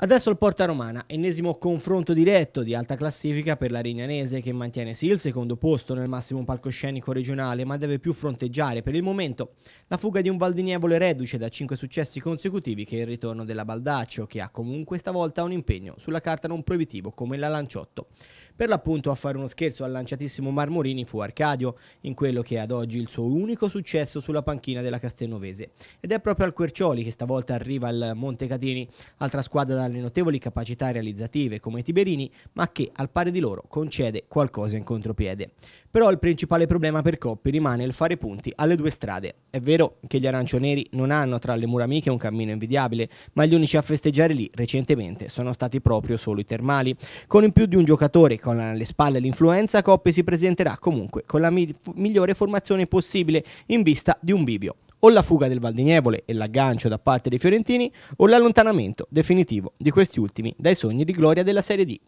Adesso il Porta Romana, ennesimo confronto diretto di alta classifica per la Rignanese che mantiene sì il secondo posto nel massimo palcoscenico regionale ma deve più fronteggiare per il momento la fuga di un Valdinievole reduce da 5 successi consecutivi che è il ritorno della Baldaccio che ha comunque stavolta un impegno sulla carta non proibitivo come la Lanciotto. Per l'appunto a fare uno scherzo al lanciatissimo Marmorini fu Arcadio in quello che è ad oggi il suo unico successo sulla panchina della Castelnovese ed è proprio al Quercioli che stavolta arriva al Montecatini, altra squadra da dalle notevoli capacità realizzative come Tiberini, ma che al pari di loro concede qualcosa in contropiede. Però il principale problema per Coppi rimane il fare punti alle due strade. È vero che gli arancioneri non hanno tra le mura amiche un cammino invidiabile, ma gli unici a festeggiare lì recentemente sono stati proprio solo i termali. Con in più di un giocatore con alle spalle l'influenza, Coppi si presenterà comunque con la migliore formazione possibile in vista di un bivio o la fuga del Valdinievole e l'aggancio da parte dei fiorentini o l'allontanamento definitivo di questi ultimi dai sogni di gloria della Serie D.